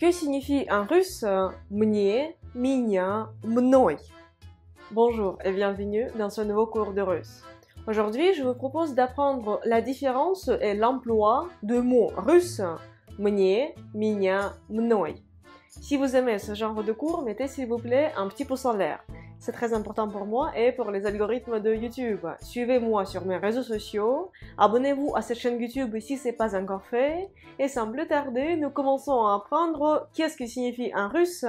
Que signifie en russe мне, меня, мной Bonjour et bienvenue dans ce nouveau cours de russe. Aujourd'hui, je vous propose d'apprendre la différence et l'emploi de mots russes мне, меня, мной. Si vous aimez ce genre de cours, mettez s'il vous plaît un petit pouce en l'air. C'est très important pour moi et pour les algorithmes de YouTube. Suivez-moi sur mes réseaux sociaux, abonnez-vous à cette chaîne YouTube si ce n'est pas encore fait, et sans plus tarder, nous commençons à apprendre qu'est-ce que signifie en russe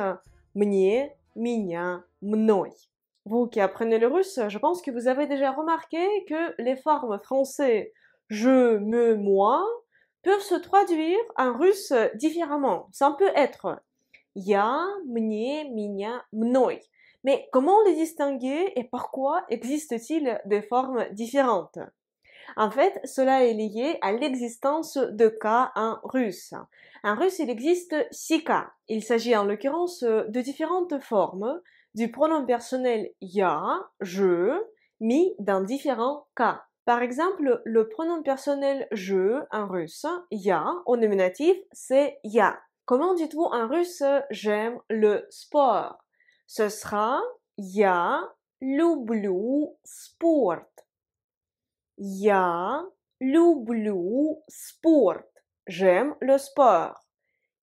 Mnie, меня, мной. Vous qui apprenez le russe, je pense que vous avez déjà remarqué que les formes français je, me, moi peuvent se traduire en russe différemment. Ça peut être ya, mnie, меня, mnoy. Mais comment les distinguer et pourquoi t ils des formes différentes En fait, cela est lié à l'existence de cas en russe. En russe, il existe six cas. Il s'agit en l'occurrence de différentes formes du pronom personnel ya, je, mis dans différents cas. Par exemple, le pronom personnel je en russe, ya, au nominatif, c'est ya. Comment dites-vous en russe j'aime le sport ce sera ya люблю sport ».« Ya люблю sport ». J'aime le sport.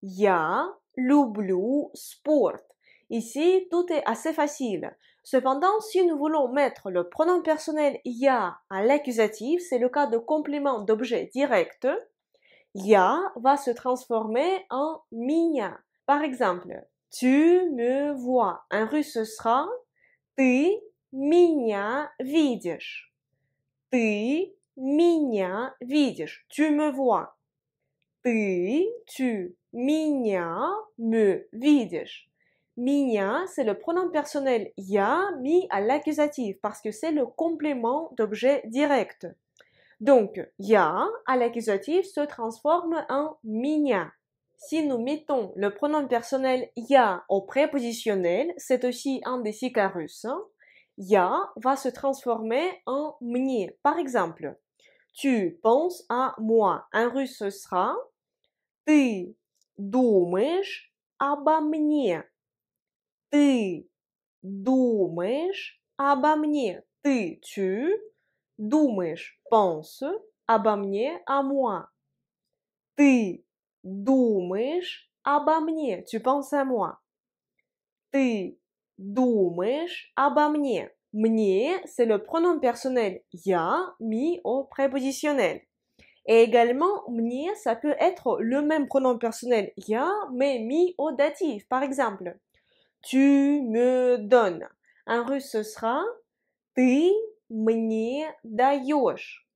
Ya люблю sport. Ici, tout est assez facile. Cependant, si nous voulons mettre le pronom personnel ya à l'accusatif, c'est le cas de complément d'objet direct. Ya va se transformer en mia ». Par exemple, tu me vois. En russe, ce sera Ты меня видишь. Ты Tu me vois. Ты, tu, меня, me, видишь. Меня, c'est le pronom personnel ya mis à l'accusatif parce que c'est le complément d'objet direct. Donc, ya à l'accusatif se transforme en minya. Si nous mettons le pronom personnel ya au prépositionnel, c'est aussi un des russes, Ya va se transformer en мне. Par exemple, tu penses à moi. Un russe, ce sera ты думаешь обо мне. Ты думаешь обо мне. tu, думаешь, pense, обо à moi. Ты думаешь обо Tu penses à moi. Ты думаешь обо мне? Мне, c'est le pronom personnel ya » mis au prépositionnel. Et également, мне, ça peut être le même pronom personnel ya » mais mi au datif. Par exemple, tu me donnes. En russe, ce sera ты мне даёшь.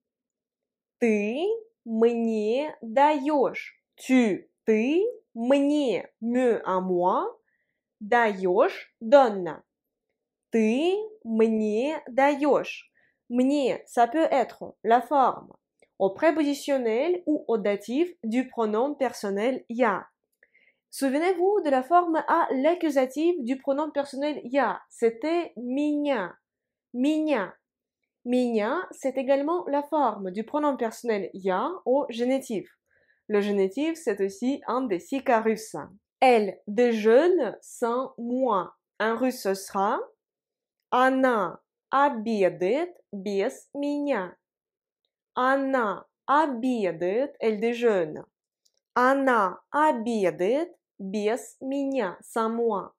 Ты мне даёшь. Tu, tu, мне, me à moi, даешь, donne. Ты мне даешь. Мне, ça peut être la forme au prépositionnel ou au datif du pronom personnel ya. Souvenez-vous de la forme à l'accusatif du pronom personnel ya. C'était minya. Minya. Minya, c'est également la forme du pronom personnel ya au génitif. Le génitif, c'est aussi un des six cas russes. Elle, déjeune sans moi. Un russe sera Anna обедает без меня. Anna обедает, elle déjeune. Anna обедает без меня, sans moi.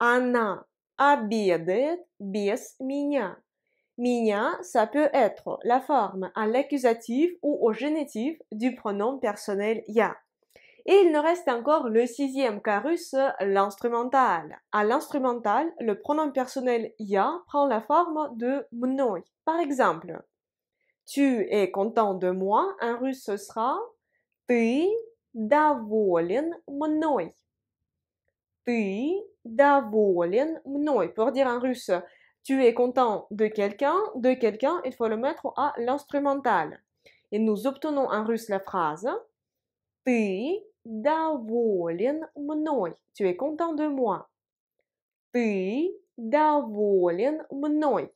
Anna обедает без меня. Minya, ça peut être la forme à l'accusatif ou au génitif du pronom personnel ya. Et il ne reste encore le sixième carus, l'instrumental. À l'instrumental, le pronom personnel ya prend la forme de «mnoï». Par exemple, tu es content de moi, en russe ce sera ты доволен мной. Ты доволен мной. Pour dire en russe, tu es content de quelqu'un, de quelqu'un, il faut le mettre à l'instrumental. Et nous obtenons en russe la phrase Ты доволен мной. Tu es content de moi. Ты доволен мной.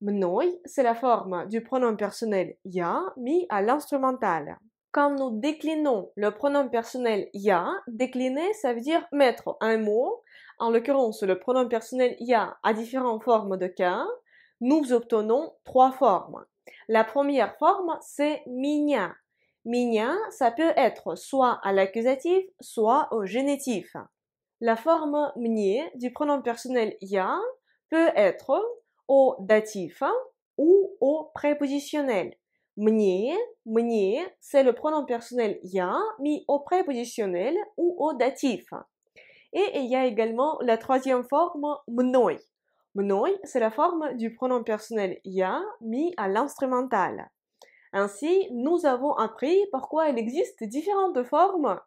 Мной, c'est la forme du pronom personnel ya » mis à l'instrumental. Quand nous déclinons le pronom personnel ya, décliner, ça veut dire mettre un mot en l'occurrence, le pronom personnel IA a différentes formes de cas. Nous obtenons trois formes. La première forme, c'est minya. Minia, ça peut être soit à l'accusatif, soit au génitif. La forme mnie du pronom personnel ya peut être au datif ou au prépositionnel. Mnie, mnie, c'est le pronom personnel ya mis au prépositionnel ou au datif. Et il y a également la troisième forme, mnoi. Mnoi, c'est la forme du pronom personnel ya mis à l'instrumental. Ainsi, nous avons appris pourquoi il existe différentes formes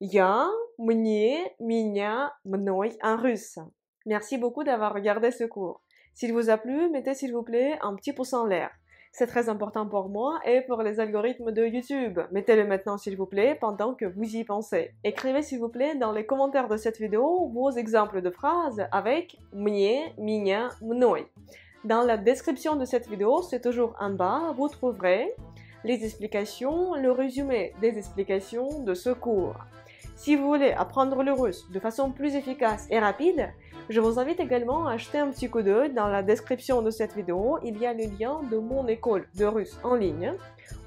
ya, mnye »,« minya, mnoi en russe. Merci beaucoup d'avoir regardé ce cours. S'il vous a plu, mettez s'il vous plaît un petit pouce en l'air. C'est très important pour moi et pour les algorithmes de YouTube. Mettez-le maintenant s'il vous plaît pendant que vous y pensez. Écrivez s'il vous plaît dans les commentaires de cette vidéo vos exemples de phrases avec мне, меня, мной. Dans la description de cette vidéo, c'est toujours en bas, vous trouverez les explications, le résumé des explications de ce cours. Si vous voulez apprendre le russe de façon plus efficace et rapide, je vous invite également à acheter un petit coup d'œil dans la description de cette vidéo, il y a le lien de mon école de russe en ligne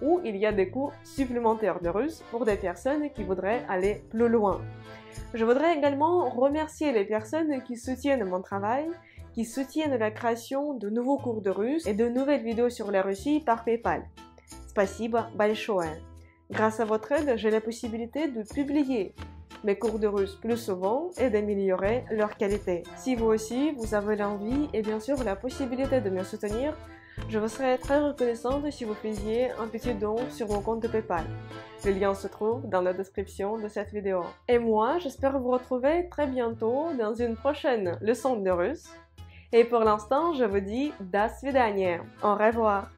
où il y a des cours supplémentaires de russe pour des personnes qui voudraient aller plus loin. Je voudrais également remercier les personnes qui soutiennent mon travail, qui soutiennent la création de nouveaux cours de russe et de nouvelles vidéos sur la Russie par PayPal. Спасибо большое! Grâce à votre aide, j'ai la possibilité de publier mes cours de russe plus souvent et d'améliorer leur qualité. Si vous aussi, vous avez l'envie et bien sûr la possibilité de me soutenir, je vous serais très reconnaissante si vous faisiez un petit don sur mon compte de PayPal. Le lien se trouve dans la description de cette vidéo. Et moi, j'espère vous retrouver très bientôt dans une prochaine leçon de russe. Et pour l'instant, je vous dis das svidaniya. Au revoir.